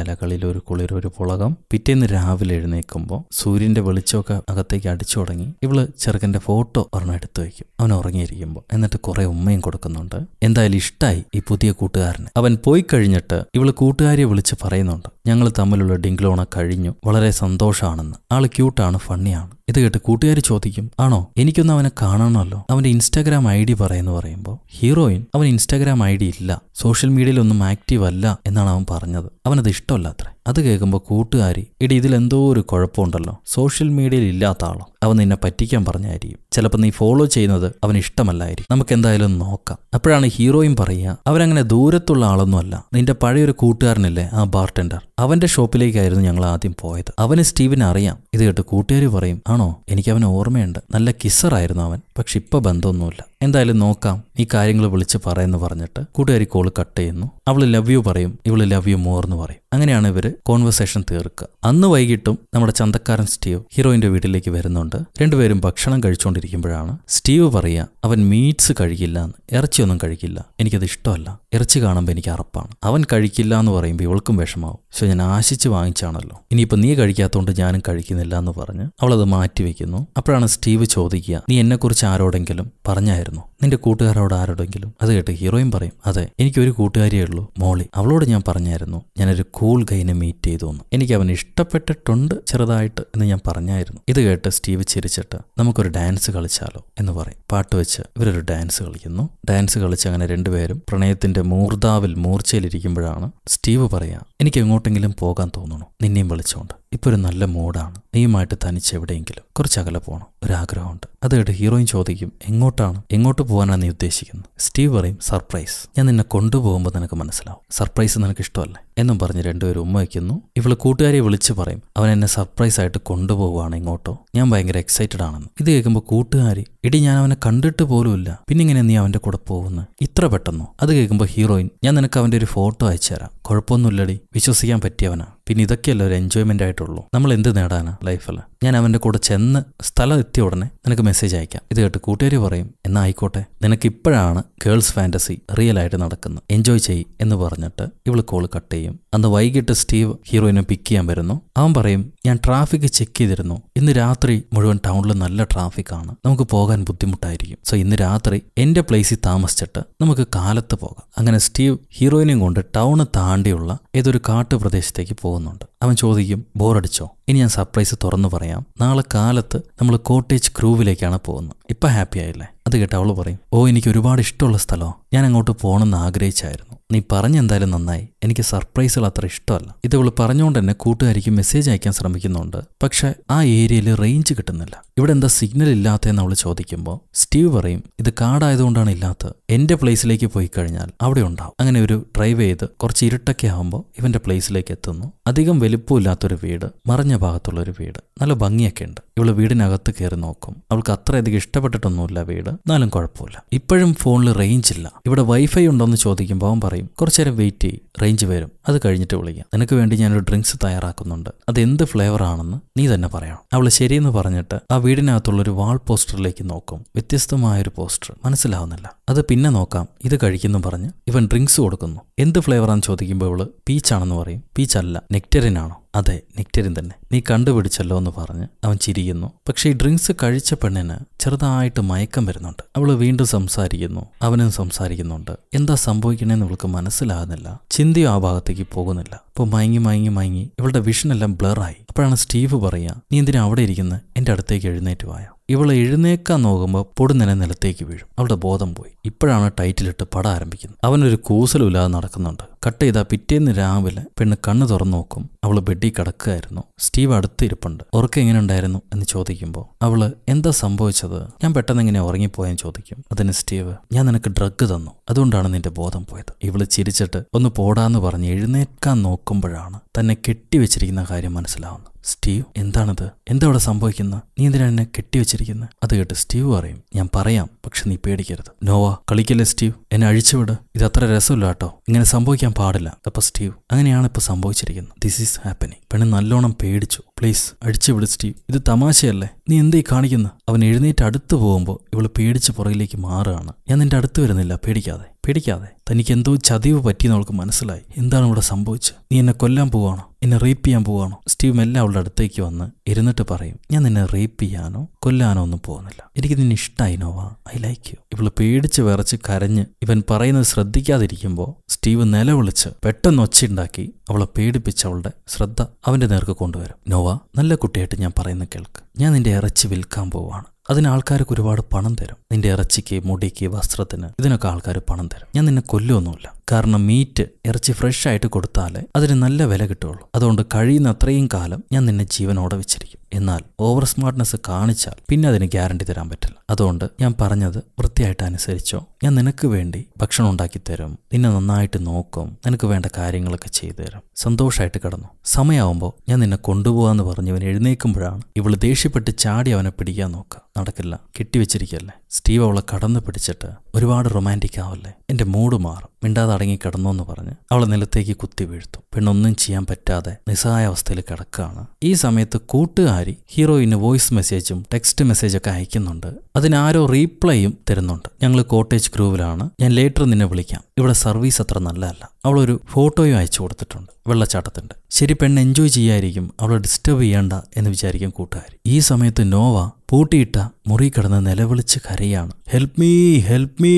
അലകളിൽ ഒരു കുളിര ഒരു പുളകം പിറ്റേന്ന് രാവിലെ എഴുന്നേൽക്കുമ്പോൾ സൂര്യൻ്റെ വെളിച്ചമൊക്കെ അകത്തേക്ക് അടിച്ചു തുടങ്ങി ഇവള് ചെറുക്കൻ്റെ ഫോട്ടോ ഒരെണ്ണം എടുത്തു വയ്ക്കും അവൻ ഉറങ്ങിയിരിക്കുമ്പോൾ എന്നിട്ട് കുറേ ഉമ്മയും കൊടുക്കുന്നുണ്ട് എന്തായാലും ഇഷ്ടമായി ഈ പുതിയ കൂട്ടുകാരന് അവൻ പോയി കഴിഞ്ഞിട്ട് ഇവള് കൂട്ടുകാരിയെ വിളിച്ച് പറയുന്നുണ്ട് ഞങ്ങൾ തമ്മിലുള്ള ഡിംഗ്ലോണ കഴിഞ്ഞു വളരെ സന്തോഷമാണെന്ന് ആള് ക്യൂട്ടാണ് ഫണ്ണിയാണ് ഇത് കേട്ട് കൂട്ടുകാർ ചോദിക്കും ആണോ എനിക്കൊന്ന് അവനെ കാണണമല്ലോ അവന്റെ ഇൻസ്റ്റാഗ്രാം ഐ ഡി പറയുന്നു പറയുമ്പോൾ ഹീറോയിൻ അവൻ ഇൻസ്റ്റാഗ്രാം ഐ ഡി ഇല്ല സോഷ്യൽ മീഡിയയിലൊന്നും ആക്റ്റീവ് അല്ല എന്നാണ് അവൻ പറഞ്ഞത് അവനത് ഇഷ്ടമല്ല അത്ര അത് കേൾക്കുമ്പോൾ കൂട്ടുകാരി ഇടി ഇതിലെന്തോ ഒരു കുഴപ്പമുണ്ടല്ലോ സോഷ്യൽ മീഡിയയിൽ ഇല്ലാത്ത ആളോ അവൻ നിന്നെ പറ്റിക്കാൻ പറഞ്ഞായിരിക്കും ചിലപ്പോൾ നീ ഫോളോ ചെയ്യുന്നത് അവന് ഇഷ്ടമല്ലായിരിക്കും നമുക്ക് എന്തായാലും നോക്കാം അപ്പോഴാണ് ഹീറോയും പറയുക അവരങ്ങനെ ദൂരത്തുള്ള ആളൊന്നുമല്ല നിന്റെ പഴയൊരു കൂട്ടുകാരനല്ലേ ആ ബാർടെൻഡർ അവന്റെ ഷോപ്പിലേക്കായിരുന്നു ഞങ്ങൾ ആദ്യം പോയത് അവന് സ്റ്റീവിനെ അറിയാം ഇത് കേട്ട് കൂട്ടുകാർ പറയും ആണോ എനിക്ക് അവന് ഓർമ്മയുണ്ട് നല്ല കിസ്സറായിരുന്നു അവൻ പക്ഷെ ഇപ്പം ബന്ധമൊന്നുമില്ല എന്തായാലും നോക്കാം ഈ കാര്യങ്ങൾ വിളിച്ച് പറയുമെന്ന് പറഞ്ഞിട്ട് കൂട്ടുകാരി കോൾ കട്ട് ചെയ്യുന്നു അവൾ ലവ് യു പറയും ഇവൾ ലവ് യു മോർ എന്ന് പറയും അങ്ങനെയാണ് ഇവർ കോൺവെർസേഷൻ തീർക്കുക അന്ന് വൈകിട്ടും നമ്മുടെ ചന്തക്കാരൻ സ്റ്റീവ് ഹീറോയിന്റെ വീട്ടിലേക്ക് വരുന്നുണ്ട് രണ്ടുപേരും ഭക്ഷണം കഴിച്ചുകൊണ്ടിരിക്കുമ്പോഴാണ് സ്റ്റീവ് പറയുക അവൻ മീറ്റ്സ് കഴിക്കില്ല എന്ന് ഇറച്ചിയൊന്നും കഴിക്കില്ല എനിക്കത് ഇഷ്ടമല്ല ഇറച്ചി കാണുമ്പോൾ എനിക്ക് അറപ്പാണ് അവൻ കഴിക്കില്ല എന്ന് പറയുമ്പോൾ ഇവൾക്കും വിഷമാവും പക്ഷെ ഞാൻ ആശിച്ച് വാങ്ങിച്ചാണല്ലോ ഇനിയിപ്പോൾ നീ കഴിക്കാത്തതുകൊണ്ട് ഞാനും കഴിക്കുന്നില്ല എന്ന് പറഞ്ഞ് അവളത് മാറ്റിവെക്കുന്നു അപ്പോഴാണ് സ്റ്റീവ് ചോദിക്കുക നീ എന്നെക്കുറിച്ച് ആരോടെങ്കിലും പറഞ്ഞായിരുന്നു നിന്റെ കൂട്ടുകാരോട് ആരോടെങ്കിലും അത് കേട്ട് ഹീറോയും പറയും അതെ എനിക്കൊരു കൂട്ടുകാരിയേ ഉള്ളൂ മോളി അവളോട് ഞാൻ പറഞ്ഞായിരുന്നു ഞാനൊരു കൂൾ ഗൈനെ മീറ്റ് ചെയ്തു എന്ന് എനിക്ക് അവൻ ഇഷ്ടപ്പെട്ടിട്ടുണ്ട് ചെറുതായിട്ട് എന്ന് ഞാൻ പറഞ്ഞായിരുന്നു ഇത് കേട്ട് സ്റ്റീവ് ചിരിച്ചിട്ട് നമുക്കൊരു ഡാൻസ് കളിച്ചാലോ എന്ന് പറയും പാട്ട് വെച്ച് ഇവരൊരു ഡാൻസ് കളിക്കുന്നു ഡാൻസ് കളിച്ച് അങ്ങനെ രണ്ടുപേരും പ്രണയത്തിന്റെ മൂർധാവിൽ മൂർച്ചയിലിരിക്കുമ്പോഴാണ് സ്റ്റീവ് പറയാ എനിക്ക് എങ്ങോട്ടെങ്കിലും പോകാൻ തോന്നണോ നിന്നെയും വിളിച്ചോണ്ട് ഇപ്പോൾ ഒരു നല്ല മൂഡാണ് നീയുമായിട്ട് തനിച്ച് എവിടെയെങ്കിലും കുറച്ച് അകലെ പോകണം ഒരാഗ്രഹമുണ്ട് അത് കേട്ട് ഹീറോയിൻ ചോദിക്കും എങ്ങോട്ടാണ് എങ്ങോട്ട് പോകാനാണ് നീ ഉദ്ദേശിക്കുന്നത് സ്റ്റീവ് പറയും സർപ്രൈസ് ഞാൻ നിന്നെ കൊണ്ടുപോകുമ്പോൾ നിനക്ക് മനസ്സിലാവും സർപ്രൈസ് നിനക്ക് ഇഷ്ടമല്ലേ എന്നും പറഞ്ഞ് രണ്ടുപേരും ഉമ്മ വയ്ക്കുന്നു ഇവൾ കൂട്ടുകാരെ വിളിച്ച് പറയും അവൻ എന്നെ സർപ്രൈസ് ആയിട്ട് കൊണ്ടുപോകുവാണ് ഇങ്ങോട്ടോ ഞാൻ ഭയങ്കര എക്സൈറ്റഡ് ആണെന്ന് ഇത് കേൾക്കുമ്പോൾ കൂട്ടുകാരി ഇടി ഞാൻ അവനെ കണ്ടിട്ട് പോലുമില്ല പിന്നെ ഇങ്ങനെ നീ അവൻ്റെ കൂടെ പോകുന്നു ഇത്ര പെട്ടെന്നോ അത് കേൾക്കുമ്പോൾ ഹീറോയിൻ ഞാൻ നിനക്ക് അവൻ്റെ ഒരു ഫോട്ടോ അയച്ചു തരാം കുഴപ്പമൊന്നുമില്ലടി വിശ്വസിക്കാൻ പറ്റിയവനാ പിന്നെ ഇതൊക്കെയല്ല ഒരു എൻജോയ്മെൻ്റ് ആയിട്ടുള്ളൂ നമ്മൾ എന്ത് നേടാനാ ലൈഫല്ല ഞാൻ അവൻ്റെ കൂടെ ചെന്ന് സ്ഥലം എത്തിയ ഉടനെ നിനക്ക് മെസ്സേജ് അയക്കാം ഇത് കേട്ട് കൂട്ടുകാരി പറയും എന്നാ ആയിക്കോട്ടെ നിനക്കിപ്പോഴാണ് ഗേൾസ് ഫാൻറ്റസി റിയൽ ആയിട്ട് നടക്കുന്നത് എൻജോയ് ചെയ് എന്ന് പറഞ്ഞിട്ട് ഇവൾ കോൾ കട്ട് ചെയ്യും അന്ന് വൈകിട്ട് സ്റ്റീവ് ഹീറോയിനെ പിക്ക് ചെയ്യാൻ വരുന്നു അവൻ പറയും ഞാൻ ട്രാഫിക് ചെക്ക് ചെയ്തിരുന്നു ഇന്ന് രാത്രി മുഴുവൻ ടൗണിൽ നല്ല ട്രാഫിക്കാണ് നമുക്ക് പോകാൻ ബുദ്ധിമുട്ടായിരിക്കും സോ ഇന്ന് രാത്രി എൻ്റെ പ്ലേസിൽ താമസിച്ചിട്ട് നമുക്ക് കാലത്ത് പോകാം അങ്ങനെ സ്റ്റീവ് ഹീറോയിനെയും കൊണ്ട് ടൗണ് താണ്ടിയുള്ള ഏതൊരു കാട്ടുപ്രദേശത്തേക്ക് പോകുന്നുണ്ട് അവൻ ചോദിക്കും ബോറടിച്ചോ ഇനി ഞാൻ സർപ്രൈസ് തുറന്നു പറയാം നാളെ കാലത്ത് നമ്മൾ കോട്ടേജ് ക്രൂവിലേക്കാണ് പോകുന്നത് ഇപ്പം ഹാപ്പി ആയില്ലേ അത് കേട്ട് അവൾ പറയും ഓ എനിക്ക് ഒരുപാട് ഇഷ്ടമുള്ള സ്ഥലം ഞാൻ അങ്ങോട്ട് പോകണമെന്ന് ആഗ്രഹിച്ചായിരുന്നു നീ പറഞ്ഞെന്തായാലും നന്നായി എനിക്ക് സർപ്രൈസുകൾ അത്ര ഇഷ്ടമല്ല ഇത് അവൾ പറഞ്ഞുകൊണ്ട് തന്നെ കൂട്ടുകാരിക്ക് മെസ്സേജ് അയക്കാൻ ശ്രമിക്കുന്നുണ്ട് പക്ഷേ ആ ഏരിയയിൽ റേഞ്ച് കിട്ടുന്നില്ല ഇവിടെ എന്താ സിഗ്നൽ ഇല്ലാത്തതെന്ന് അവൾ ചോദിക്കുമ്പോൾ സ്റ്റീവ് പറയും ഇത് കാടായതുകൊണ്ടാണ് ഇല്ലാത്തത് എൻ്റെ പ്ലേസിലേക്ക് പോയി കഴിഞ്ഞാൽ അവിടെ ഉണ്ടാവും അങ്ങനെ ഒരു ഡ്രൈവ് ചെയ്ത് കുറച്ച് ഇരുട്ടൊക്കെ ആകുമ്പോൾ ഇവൻ്റെ പ്ലേസിലേക്ക് എത്തുന്നു അധികം വലിപ്പമില്ലാത്തൊരു വീട് മറഞ്ഞ ഒരു വീട് നല്ല ഭംഗിയൊക്കെ ഉണ്ട് ഇവൾ വീടിനകത്ത് കയറി നോക്കും അവൾക്ക് അത്രയധികം ഇഷ്ടപ്പെട്ടിട്ടൊന്നുമില്ല വീട് എന്നാലും കുഴപ്പമില്ല ഇപ്പോഴും ഫോണിൽ റേഞ്ച് ഇല്ല ഇവിടെ വൈഫൈ ഉണ്ടോയെന്ന് ചോദിക്കുമ്പോൾ അവൻ പറയും കുറച്ചു നേരം വെയിറ്റ് ചെയ്യും റേഞ്ച് വരും അത് കഴിഞ്ഞിട്ട് വിളിക്കാം നിനക്ക് വേണ്ടി ഞാനൊരു ഡ്രിങ്ക്സ് തയ്യാറാക്കുന്നുണ്ട് അത് എന്ത് ഫ്ലേവർ ആണെന്ന് നീ തന്നെ പറയണം അവൾ ശരിയെന്ന് പറഞ്ഞിട്ട് ആ വീടിനകത്തുള്ള ഒരു വാൾ പോസ്റ്ററിലേക്ക് നോക്കും വ്യത്യസ്തമായ ഒരു പോസ്റ്റർ മനസ്സിലാവുന്നില്ല അത് പിന്നെ നോക്കാം ഇത് കഴിക്കുന്നു പറഞ്ഞ് ഇവൻ ഡ്രിങ്ക്സ് കൊടുക്കുന്നു എന്ത് ഫ്ലേവറാന്ന് ചോദിക്കുമ്പോൾ ഇവള് പീച്ചാണെന്ന് പറയും പീച്ചല്ല നെക്ടറിനാണോ അതെ നിക്റ്ററിൻ തന്നെ നീ കണ്ടുപിടിച്ചല്ലോ എന്ന് പറഞ്ഞ് അവൻ ചിരിക്കുന്നു പക്ഷേ ഈ ഡ്രിങ്ക്സ് കഴിച്ച പെണ്ണിന് ചെറുതായിട്ട് മയക്കം വരുന്നുണ്ട് അവൾ വീണ്ടും സംസാരിക്കുന്നു അവനും സംസാരിക്കുന്നുണ്ട് എന്താ സംഭവിക്കണേന്ന് അവൾക്ക് മനസ്സിലാകുന്നില്ല ചിന്തയും ആ ഭാഗത്തേക്ക് പോകുന്നില്ല അപ്പോൾ മയങ്ങി മയങ്ങി മയങ്ങി ഇവളുടെ വിഷനെല്ലാം ബ്ലറായി അപ്പോഴാണ് സ്റ്റീവ് പറയുക നീ എന്തിനാ അവിടെ ഇരിക്കുന്ന എൻ്റെ അടുത്തേക്ക് എഴുന്നേറ്റ് പോയാ ഇവളെ എഴുന്നേക്കാൻ നോക്കുമ്പോൾ പൊടുന്നനെ നിലത്തേക്ക് വീഴും അവളുടെ ബോധം പോയി ഇപ്പോഴാണ് ടൈറ്റിലിട്ട് പടം ആരംഭിക്കുന്നത് അവനൊരു കൂസലുമില്ലാതെ നടക്കുന്നുണ്ട് കട്ട് ചെയ്താൽ പിറ്റേന്ന് രാവിലെ പെണ്ണ് കണ്ണ് തുറന്നു നോക്കും അവൾ ബെഡിൽ കിടക്കുകയായിരുന്നു സ്റ്റീവ് അടുത്ത് ഇരിപ്പുണ്ട് ഉറക്കം എങ്ങനെ ഉണ്ടായിരുന്നു എന്ന് ചോദിക്കുമ്പോൾ അവൾ എന്താ സംഭവിച്ചത് ഞാൻ പെട്ടെന്ന് ഇങ്ങനെ ഉറങ്ങിപ്പോയെന്ന് ചോദിക്കും അതിന് സ്റ്റീവ് ഞാൻ നിനക്ക് ഡ്രഗ് തന്നു അതുകൊണ്ടാണ് നിന്റെ ബോധം പോയത് ഇവള് ചിരിച്ചിട്ട് ഒന്ന് പോടാന്ന് പറഞ്ഞ് എഴുന്നേക്കാൻ നോക്കും നോക്കുമ്പോഴാണ് തന്നെ കെട്ടിവെച്ചിരിക്കുന്ന കാര്യം മനസ്സിലാവുന്നത് സ്റ്റീവ് എന്താണത് എന്താ അവിടെ സംഭവിക്കുന്നത് നീ എന്തിനാണ് എന്നെ കെട്ടിവെച്ചിരിക്കുന്നത് അത് കേട്ട് സ്റ്റീവ് പറയും ഞാൻ പറയാം പക്ഷെ നീ പേടിക്കരുത് നോവ കളിക്കല്ലേ സ്റ്റീവ് എന്നെ അഴിച്ചുവിട് ഇത് അത്ര രസമില്ല കേട്ടോ ഇങ്ങനെ സംഭവിക്കാൻ പാടില്ല അപ്പൊ സ്റ്റീവ് അങ്ങനെയാണ് ഇപ്പൊ സംഭവിച്ചിരിക്കുന്നത് ദിസ് ഈസ് ഹാപ്പനിങ് പെണ്ണ് നല്ലോണം പേടിച്ചു പ്ലീസ് അഴിച്ചുവിട് സ്റ്റീവ് ഇത് തമാശയല്ലേ നീ എന്തേ കാണിക്കുന്നു അവൻ എഴുന്നേറ്റ് അടുത്ത് പോകുമ്പോൾ ഇവൾ പേടിച്ച് പുറകിലേക്ക് മാറുകയാണ് ഞാൻ നിന്റെ അടുത്ത് വരുന്നില്ല പേടിക്കാതെ പേടിക്കാതെ തനിക്ക് എന്തോ ചതിവ് പറ്റിയെന്ന് അവൾക്ക് മനസ്സിലായി എന്താണ് ഇവിടെ സംഭവിച്ചത് നീ എന്നെ കൊല്ലാൻ പോവാണോ എന്നെ റേപ്പ് ചെയ്യാൻ പോവാണോ സ്റ്റീവ് എല്ലാം അവളുടെ അടുത്തേക്ക് വന്ന് ഇരുന്നിട്ട് പറയും ഞാൻ നിന്നെ റേപ്പ് ചെയ്യാനോ കൊല്ലാനോ ഒന്നും പോകുന്നില്ല എനിക്ക് നിന്നെ ഇഷ്ടമായി നോവ ഐ ലൈക്ക് യു ഇവള് പേടിച്ച് വിറച്ച് കരഞ്ഞ് ഇവൻ പറയുന്നത് ശ്രദ്ധിക്കാതിരിക്കുമ്പോൾ സ്റ്റീവ് നിലവിളിച്ച് പെട്ടെന്ന് ഒച്ചയുണ്ടാക്കി അവളെ പേടിപ്പിച്ച് അവളുടെ ശ്രദ്ധ അവന്റെ നേർക്ക് കൊണ്ടുവരും നോവ നല്ല കുട്ടിയായിട്ട് ഞാൻ പറയുന്ന കേൾക്ക് ഞാൻ നിന്റെ ഇറച്ചി വിൽക്കാൻ പോവാണ് അതിന് ആൾക്കാർക്ക് ഒരുപാട് പണം തരും നിന്റെ ഇറച്ചിക്ക് മുടിക്ക് വസ്ത്രത്തിന് ഇതിനൊക്കെ ആൾക്കാർ പണം തരും ഞാൻ നിന്നെ കൊല്ലൊന്നുമില്ല കാരണം മീറ്റ് ഇറച്ചി ഫ്രഷ് ആയിട്ട് കൊടുത്താലേ അതിന് നല്ല വില കിട്ടുള്ളൂ അതുകൊണ്ട് കഴിയുന്ന അത്രയും കാലം ഞാൻ നിന്നെ ജീവനോടെ വെച്ചിരിക്കും എന്നാൽ ഓവർ സ്മാർട്ട്നെസ് കാണിച്ചാൽ പിന്നെ അതിന് ഗ്യാരണ്ടി തരാൻ പറ്റില്ല അതുകൊണ്ട് ഞാൻ പറഞ്ഞത് വൃത്തിയായിട്ട് അനുസരിച്ചോ ഞാൻ നിനക്ക് വേണ്ടി ഭക്ഷണം ഉണ്ടാക്കി തരും നിന്നെ നന്നായിട്ട് നോക്കും നിനക്ക് വേണ്ട കാര്യങ്ങളൊക്കെ ചെയ്തു തരും സന്തോഷമായിട്ട് കിടന്നു സമയമാകുമ്പോൾ ഞാൻ നിന്നെ കൊണ്ടുപോകാന്ന് പറഞ്ഞവൻ എഴുന്നേൽക്കുമ്പോഴാണ് ഇവൾ ദേഷ്യപ്പെട്ട് ചാടി അവനെ പിടിക്കാൻ നോക്കുക നടക്കില്ല കെട്ടിവെച്ചിരിക്കല്ലേ സ്റ്റീവ് അവളെ കടന്നു പിടിച്ചിട്ട് ഒരുപാട് റൊമാൻറ്റിക് ആവല്ലേ എൻ്റെ മൂഡ് മാറും മിണ്ടാതെ അടങ്ങി കിടന്നു എന്ന് പറഞ്ഞ് അവളെ നിലത്തേക്ക് കുത്തി വീഴ്ത്തും പെണ്ണൊന്നും ചെയ്യാൻ പറ്റാതെ നിസ്സഹായ അവസ്ഥയിൽ കിടക്കുകയാണ് ഈ സമയത്ത് കൂട്ടുകാരി ഹീറോയിന് വോയിസ് മെസ്സേജും ടെക്സ്റ്റ് മെസ്സേജൊക്കെ അയക്കുന്നുണ്ട് അതിനാരോ റീപ്ലൈയും തരുന്നുണ്ട് ഞങ്ങൾ കോട്ടേജ് ഗ്രൂവിലാണ് ഞാൻ ലേറ്റർ നിന്നെ വിളിക്കാം ഇവിടെ സർവീസ് അത്ര നല്ലതല്ല അവളൊരു ഫോട്ടോയും അയച്ചു കൊടുത്തിട്ടുണ്ട് വെള്ളച്ചാട്ടത്തിൻ്റെ ശരി പെണ്ണ് എൻജോയ് ചെയ്യായിരിക്കും അവളെ ഡിസ്റ്റർബ് ചെയ്യേണ്ട എന്ന് വിചാരിക്കും കൂട്ടുകാർ ഈ സമയത്ത് നോവ പൂട്ടിയിട്ട മുറി കിടന്ന് നിലവിളിച്ച് കരയാണ് ഹെൽപ്പ് മീ ഹെൽപ്പ് മീ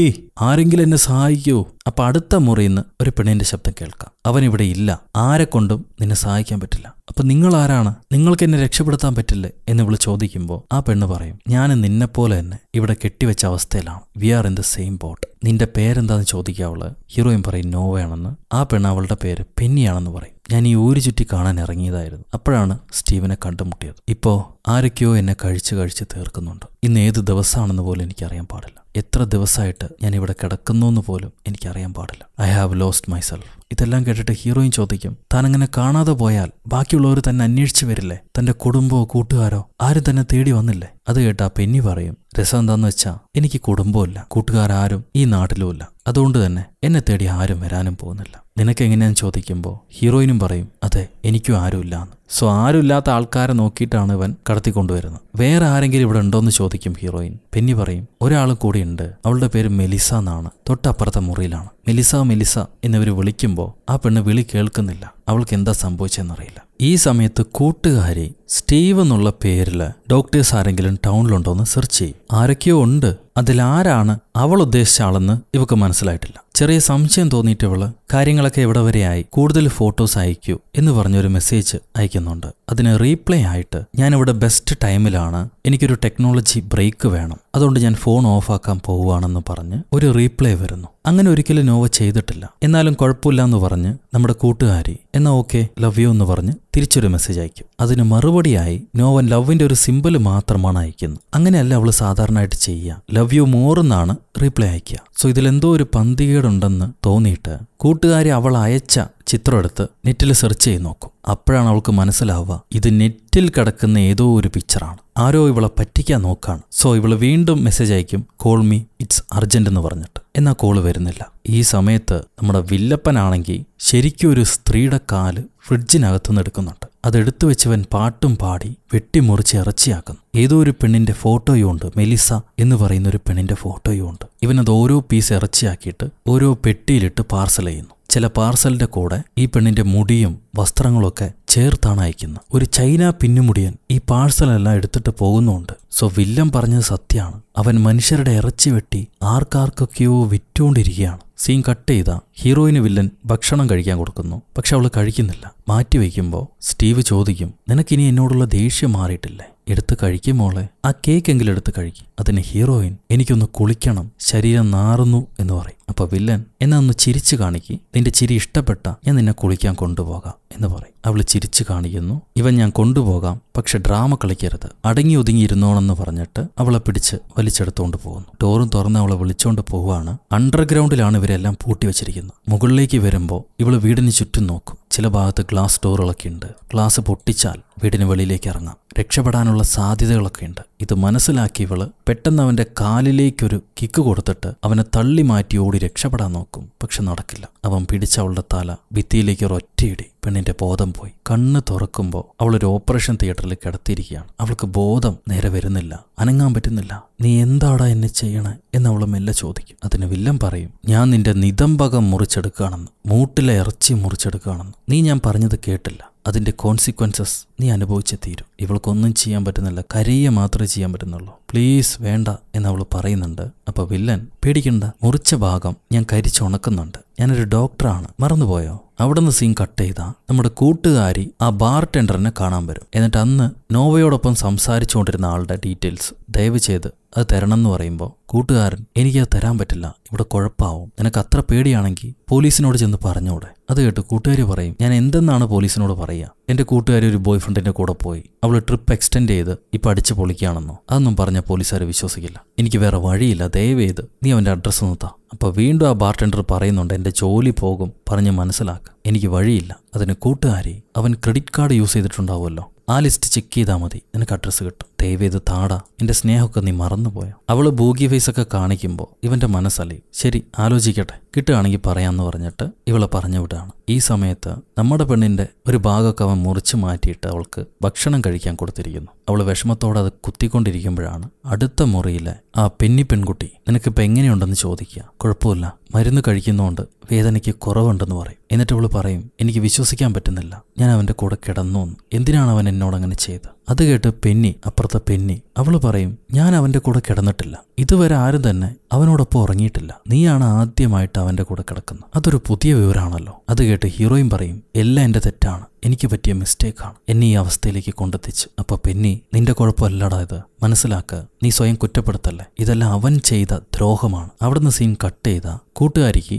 ആരെങ്കിലും എന്നെ സഹായിക്കൂ അപ്പൊ അടുത്ത മുറിയിൽ നിന്ന് ഒരു പെണ്ണിന്റെ ശബ്ദം കേൾക്കാം അവൻ ഇവിടെ ഇല്ല ആരെ കൊണ്ടും നിന്നെ സഹായിക്കാൻ പറ്റില്ല അപ്പൊ നിങ്ങൾ ആരാണ് നിങ്ങൾക്ക് എന്നെ രക്ഷപ്പെടുത്താൻ പറ്റില്ലേ എന്ന് വിളി ചോദിക്കുമ്പോൾ ആ പെണ്ണ് പറയും ഞാൻ നിന്നെപ്പോലെ തന്നെ ഇവിടെ കെട്ടിവെച്ച അവസ്ഥയിലാണ് we are in the same boat നിന്റെ പേരെന്താന്ന് ചോദിക്കാവുള്ള ഹീറോയിൻ പറയും നോവയാണെന്ന് ആ പെണ്ണ് അവളുടെ പേര് പെന്നിയാണെന്ന് പറയും ഞാൻ ഈ ഊര് ചുറ്റി കാണാൻ ഇറങ്ങിയതായിരുന്നു അപ്പോഴാണ് സ്റ്റീവനെ കണ്ടുമുട്ടിയത് ഇപ്പോൾ ആരൊക്കെയോ എന്നെ കഴിച്ച് കഴിച്ച് തീർക്കുന്നുണ്ട് ഇന്ന് ഏത് ദിവസമാണെന്ന് പോലും എനിക്കറിയാൻ പാടില്ല എത്ര ദിവസമായിട്ട് ഞാൻ ഇവിടെ കിടക്കുന്നു എന്ന് പോലും എനിക്കറിയാൻ പാടില്ല I have lost my self ഇതെല്ലാം കേട്ടിട്ട് ഹീറോയിൻ ചോദിക്കും താൻ അങ്ങനെ കാണാതെ പോയാൽ ബാക്കിയുള്ളവർ തന്നെ അന്വേഷിച്ച് വരില്ലേ തൻ്റെ കുടുംബമോ കൂട്ടുകാരോ ആരും തന്നെ തേടി വന്നില്ലേ അത് കേട്ടാ പെന്നി പറയും രസം എന്താന്ന് വെച്ചാൽ എനിക്ക് കുടുംബമില്ല കൂട്ടുകാരാരും ഈ നാട്ടിലുമില്ല അതുകൊണ്ട് തന്നെ എന്നെ തേടി ആരും വരാനും പോകുന്നില്ല നിനക്കെങ്ങനെയാന്ന് ചോദിക്കുമ്പോൾ ഹീറോയിനും പറയും അതെ എനിക്കും ആരുമില്ല എന്ന് സോ ആരുമില്ലാത്ത ആൾക്കാരെ നോക്കിയിട്ടാണ് ഇവൻ കടത്തിക്കൊണ്ടുവരുന്നത് വേറെ ആരെങ്കിലും ഇവിടെ ഉണ്ടോയെന്ന് ചോദിക്കും ഹീറോയിൻ പെന്നി പറയും ഒരാൾ കൂടി ഉണ്ട് അവളുടെ പേര് മെലിസ എന്നാണ് തൊട്ടപ്പുറത്തെ മുറിയിലാണ് മെലിസ മെലിസ എന്നിവർ വിളിക്കുമ്പോൾ ആ പെണ്ണ് വിളി കേൾക്കുന്നില്ല അവൾക്ക് എന്താ സംഭവിച്ചെന്നറിയില്ല ഈ സമയത്ത് കൂട്ടുകാരി സ്റ്റീവ് എന്നുള്ള പേരിൽ ഡോക്ടേഴ്സ് ആരെങ്കിലും ടൗണിലുണ്ടോ എന്ന് സെർച്ച് ചെയ്യും ആരൊക്കെയോ ഉണ്ട് അതിലാരാണ് അവൾ ഉദ്ദേശിച്ച ആളെന്ന് ഇവക്ക് മനസ്സിലായിട്ടില്ല ചെറിയ സംശയം തോന്നിയിട്ടവള് കാര്യങ്ങളൊക്കെ എവിടെ വരെയായി കൂടുതൽ ഫോട്ടോസ് അയക്കൂ എന്ന് പറഞ്ഞൊരു മെസ്സേജ് അയക്കുന്നു കാണിക്കുന്നുണ്ട് അതിന് റീപ്ലേ ആയിട്ട് ഞാനിവിടെ ബെസ്റ്റ് ടൈമിലാണ് എനിക്കൊരു ടെക്നോളജി ബ്രേക്ക് വേണം അതുകൊണ്ട് ഞാൻ ഫോൺ ഓഫാക്കാൻ പോവുകയാണെന്ന് പറഞ്ഞ് ഒരു റീപ്ലേ വരുന്നു അങ്ങനെ ഒരിക്കലും നോവ ചെയ്തിട്ടില്ല എന്നാലും കുഴപ്പമില്ല എന്ന് പറഞ്ഞ് നമ്മുടെ കൂട്ടുകാരി എന്നാൽ ഓക്കെ ലവ് യു എന്ന് പറഞ്ഞ് തിരിച്ചൊരു മെസ്സേജ് അയക്കും അതിന് മറുപടിയായി നോവൻ ലവിൻ്റെ ഒരു സിമ്പിൾ മാത്രമാണ് അയക്കുന്നത് അങ്ങനെയല്ല അവൾ സാധാരണയായിട്ട് ചെയ്യുക ലവ് യു മോർ എന്നാണ് റീപ്ലൈ അയക്കുക സോ ഇതിലെന്തോ ഒരു പന്തികേടുണ്ടെന്ന് തോന്നിയിട്ട് കൂട്ടുകാരി അവൾ അയച്ച ചിത്രം എടുത്ത് നെറ്റിൽ സെർച്ച് ചെയ്ത് നോക്കും അപ്പോഴാണ് അവൾക്ക് മനസ്സിലാവുക ഇത് നെറ്റ് നെറ്റിൽ കിടക്കുന്ന ഏതോ ഒരു പിക്ചറാണ് ആരോ ഇവളെ പറ്റിക്കാൻ നോക്കാണ് സോ ഇവള് വീണ്ടും മെസ്സേജ് അയക്കും കോൾ മീ ഇറ്റ്സ് അർജൻറ്റ് എന്ന് പറഞ്ഞിട്ട് എന്നാൽ കോള് വരുന്നില്ല ഈ സമയത്ത് നമ്മുടെ വില്ലപ്പനാണെങ്കിൽ ശരിക്കും ഒരു സ്ത്രീയുടെ കാല് ഫ്രിഡ്ജിനകത്തുനിന്ന് എടുക്കുന്നുണ്ട് അതെടുത്തു വെച്ചവൻ പാട്ടും പാടി വെട്ടിമുറിച്ച് ഇറച്ചിയാക്കുന്നു ഏതോ ഒരു പെണ്ണിൻ്റെ ഫോട്ടോയും ഉണ്ട് മെലിസ എന്ന് പറയുന്ന ഒരു പെണ്ണിൻ്റെ ഫോട്ടോയും ഉണ്ട് ഇവനത് ഓരോ പീസ് ഇറച്ചിയാക്കിയിട്ട് ഓരോ പെട്ടിയിലിട്ട് പാർസൽ ചെയ്യുന്നു ചില പാർസലിന്റെ കൂടെ ഈ പെണ്ണിന്റെ മുടിയും വസ്ത്രങ്ങളൊക്കെ ചേർത്താണ് അയക്കുന്നത് ഒരു ചൈന പിന്നുമുടിയൻ ഈ പാഴ്സലെല്ലാം എടുത്തിട്ട് പോകുന്നുണ്ട് സോ വില്ലൻ പറഞ്ഞത് സത്യമാണ് അവൻ മനുഷ്യരുടെ ഇറച്ചി വെട്ടി ആർക്കാർക്കൊക്കെയോ വിറ്റുകൊണ്ടിരിക്കുകയാണ് സീൻ കട്ട് ചെയ്ത ഹീറോയിന് വില്ലൻ ഭക്ഷണം കഴിക്കാൻ കൊടുക്കുന്നു പക്ഷെ അവൾ കഴിക്കുന്നില്ല മാറ്റി വയ്ക്കുമ്പോൾ സ്റ്റീവ് ചോദിക്കും നിനക്കിനി എന്നോടുള്ള ദേഷ്യം മാറിയിട്ടില്ലേ എടുത്ത് കഴിക്കുമോളെ ആ കേക്ക് എങ്കിലും എടുത്ത് കഴിക്കും അതിന് ഹീറോയിൻ എനിക്കൊന്ന് കുളിക്കണം ശരീരം നാറുന്നു എന്ന് പറയും അപ്പോൾ വില്ലൻ എന്നെ ഒന്ന് ചിരിച്ചു കാണിക്കി നിന്റെ ചിരി ഇഷ്ടപ്പെട്ട ഞാൻ നിന്നെ കുളിക്കാൻ കൊണ്ടുപോകാം എന്ന് പറയും അവൾ ചിരിച്ചു കാണിക്കുന്നു ഇവൻ ഞാൻ കൊണ്ടുപോകാം പക്ഷെ ഡ്രാമ കളിക്കരുത് അടങ്ങി ഒതുങ്ങി ഇരുന്നോണെന്ന് പറഞ്ഞിട്ട് അവളെ പിടിച്ച് വലിച്ചെടുത്തുകൊണ്ട് പോകുന്നു ഡോറും തുറന്ന് അവളെ വിളിച്ചുകൊണ്ട് പോവുകയാണ് അണ്ടർഗ്രൗണ്ടിലാണ് ഇവരെല്ലാം പൂട്ടി വെച്ചിരിക്കുന്നത് മുകളിലേക്ക് വരുമ്പോൾ ഇവള് വീടിന് ചുറ്റും നോക്കും ചില ഭാഗത്ത് ഗ്ലാസ് ഡോറുകളൊക്കെ ഉണ്ട് ഗ്ലാസ് പൊട്ടിച്ചാൽ വീടിന് വെളിയിലേക്ക് ഇറങ്ങാം രക്ഷപ്പെടാനുള്ള സാധ്യതകളൊക്കെ ഉണ്ട് ഇത് മനസ്സിലാക്കിയവൾ പെട്ടെന്ന് അവൻ്റെ കാലിലേക്കൊരു കിക്ക് കൊടുത്തിട്ട് അവനെ തള്ളി മാറ്റി ഓടി രക്ഷപ്പെടാൻ നോക്കും പക്ഷെ നടക്കില്ല അവൻ പിടിച്ചവളുടെ തല ഭിത്തിയിലേക്ക് ഒരൊറ്റയിടി പെണ്ണിന്റെ ബോധം പോയി കണ്ണ് തുറക്കുമ്പോൾ അവൾ ഒരു ഓപ്പറേഷൻ തിയേറ്ററിൽ കിടത്തിയിരിക്കുകയാണ് അവൾക്ക് ബോധം നേരെ വരുന്നില്ല അനങ്ങാൻ പറ്റുന്നില്ല നീ എന്താടാ എന്നെ ചെയ്യണേ എന്ന് അവൾ മെല്ലെ ചോദിക്കും അതിന് വില്ലൻ പറയും ഞാൻ നിന്റെ നിതംബകം മുറിച്ചെടുക്കുകയാണെന്ന് മൂട്ടിലെ ഇറച്ചി മുറിച്ചെടുക്കുകയാണെന്ന് നീ ഞാൻ പറഞ്ഞത് കേട്ടില്ല അതിൻ്റെ കോൺസിക്വൻസസ് നീ അനുഭവിച്ചേ തീരും ഇവൾക്കൊന്നും ചെയ്യാൻ പറ്റുന്നില്ല കരയെ മാത്രമേ ചെയ്യാൻ പറ്റുന്നുള്ളൂ പ്ലീസ് വേണ്ട എന്ന് അവൾ പറയുന്നുണ്ട് അപ്പോൾ വില്ലൻ പേടിക്കണ്ട മുറിച്ച ഭാഗം ഞാൻ കരിച്ചുണക്കുന്നുണ്ട് ഞാനൊരു ഡോക്ടറാണ് മറന്നുപോയോ അവിടെ നിന്ന് സീൻ കട്ട് ചെയ്താൽ നമ്മുടെ കൂട്ടുകാരി ആ ബാർ ടെൻഡറിനെ കാണാൻ വരും എന്നിട്ട് അന്ന് നോവയോടൊപ്പം സംസാരിച്ചുകൊണ്ടിരുന്ന ആളുടെ ഡീറ്റെയിൽസ് ദയവ് ചെയ്ത് അത് തരണം എന്ന് പറയുമ്പോൾ കൂട്ടുകാരൻ എനിക്കത് തരാൻ പറ്റില്ല ഇവിടെ കുഴപ്പമാവും നിനക്ക് അത്ര പേടിയാണെങ്കിൽ പോലീസിനോട് ചെന്ന് പറഞ്ഞൂടെ അത് കേട്ട് കൂട്ടുകാരി പറയും ഞാൻ എന്തെന്നാണ് പോലീസിനോട് പറയുക എൻ്റെ കൂട്ടുകാരി ഒരു ബോയ് ഫ്രണ്ടിൻ്റെ കൂടെ പോയി അവൾ ട്രിപ്പ് എക്സ്റ്റെൻഡ് ചെയ്ത് ഇപ്പം അടിച്ചു പൊളിക്കുകയാണെന്നോ അതൊന്നും പറഞ്ഞ പോലീസുകാർ വിശ്വസിക്കില്ല എനിക്ക് വേറെ വഴിയില്ല ദയവേത് നീ അവൻ്റെ അഡ്രസ്സ് നിർത്താം അപ്പോൾ വീണ്ടും ആ ബാർട്ടൻഡർ പറയുന്നുണ്ട് എൻ്റെ ജോലി പോകും പറഞ്ഞ് മനസ്സിലാക്കുക എനിക്ക് വഴിയില്ല അതിന് കൂട്ടുകാരി അവൻ ക്രെഡിറ്റ് കാർഡ് യൂസ് ചെയ്തിട്ടുണ്ടാവുമല്ലോ ആ ലിസ്റ്റ് ചെക്ക് ചെയ്താൽ മതി നിനക്ക് അഡ്രസ്സ് കിട്ടും ദയവേത് താടാ എൻ്റെ സ്നേഹമൊക്കെ നീ മറന്നുപോയോ അവള് ബൂഗി ഫേസൊക്കെ കാണിക്കുമ്പോൾ ഇവൻ്റെ മനസ്സലി ശരി ആലോചിക്കട്ടെ കിട്ടുകയാണെങ്കിൽ പറയാമെന്ന് പറഞ്ഞിട്ട് ഇവളെ പറഞ്ഞു വിടുകയാണ് ഈ സമയത്ത് നമ്മുടെ പെണ്ണിൻ്റെ ഒരു ഭാഗമൊക്കെ അവൻ മുറിച്ച് മാറ്റിയിട്ട് അവൾക്ക് ഭക്ഷണം കഴിക്കാൻ കൊടുത്തിരിക്കുന്നു അവൾ വിഷമത്തോടെ അത് കുത്തിക്കൊണ്ടിരിക്കുമ്പോഴാണ് അടുത്ത മുറിയിലെ ആ പെന്നി പെൺകുട്ടി നിനക്കിപ്പോൾ എങ്ങനെയുണ്ടെന്ന് ചോദിക്കുക കുഴപ്പമില്ല മരുന്ന് കഴിക്കുന്നതുകൊണ്ട് വേദനയ്ക്ക് കുറവുണ്ടെന്ന് പറയും എന്നിട്ട് അവൾ പറയും എനിക്ക് വിശ്വസിക്കാൻ പറ്റുന്നില്ല ഞാൻ അവൻ്റെ കൂടെ കിടന്നു എന്തിനാണ് അവൻ എന്നോടങ്ങനെ ചെയ്തത് അത് കേട്ട് പെന്നി അപ്പുറത്തെ പെന്നി അവൾ പറയും ഞാൻ അവൻ്റെ കൂടെ കിടന്നിട്ടില്ല ഇതുവരെ ആരും തന്നെ അവനോടൊപ്പം ഉറങ്ങിയിട്ടില്ല നീയാണ് ആദ്യമായിട്ട് അവൻ്റെ കൂടെ കിടക്കുന്നത് അതൊരു പുതിയ വിവരമാണല്ലോ അത് കേട്ട് ഹീറോയും പറയും എല്ലാം എൻ്റെ തെറ്റാണ് എനിക്ക് പറ്റിയ മിസ്റ്റേക്കാണ് എന്നെ ഈ അവസ്ഥയിലേക്ക് കൊണ്ടെത്തിച്ച് അപ്പോൾ പെന്നി നിന്റെ കുഴപ്പമല്ലടാ ഇത് മനസ്സിലാക്കുക നീ സ്വയം കുറ്റപ്പെടുത്തല്ലേ ഇതെല്ലാം അവൻ ചെയ്ത ദ്രോഹമാണ് അവിടുന്ന് സീൻ കട്ട് ചെയ്ത കൂട്ടുകാരിക്ക്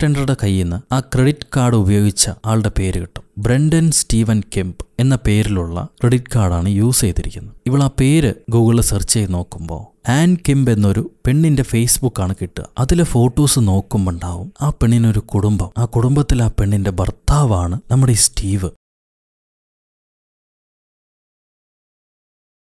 ടെൻഡറുടെ കയ്യിൽ നിന്ന് ആ ക്രെഡിറ്റ് കാർഡ് ഉപയോഗിച്ച ആളുടെ പേര് കിട്ടും ബ്രണ്ടൻ സ്റ്റീവൻ കെംപ് എന്ന പേരിലുള്ള ക്രെഡിറ്റ് കാർഡാണ് യൂസ് ചെയ്തിരിക്കുന്നത് ഇവൾ ആ പേര് ഗൂഗിളിൽ സെർച്ച് ചെയ്ത് നോക്കുമ്പോൾ ആൻ കെമ്പ് എന്നൊരു പെണ്ണിന്റെ ഫേസ്ബുക്കാണ് കിട്ടുക അതിലെ ഫോട്ടോസ് നോക്കുമ്പോണ്ടാവും ആ പെണ്ണിനൊരു കുടുംബം ആ കുടുംബത്തിൽ ആ പെണ്ണിന്റെ ഭർത്താവാണ് നമ്മുടെ ഈ സ്റ്റീവ്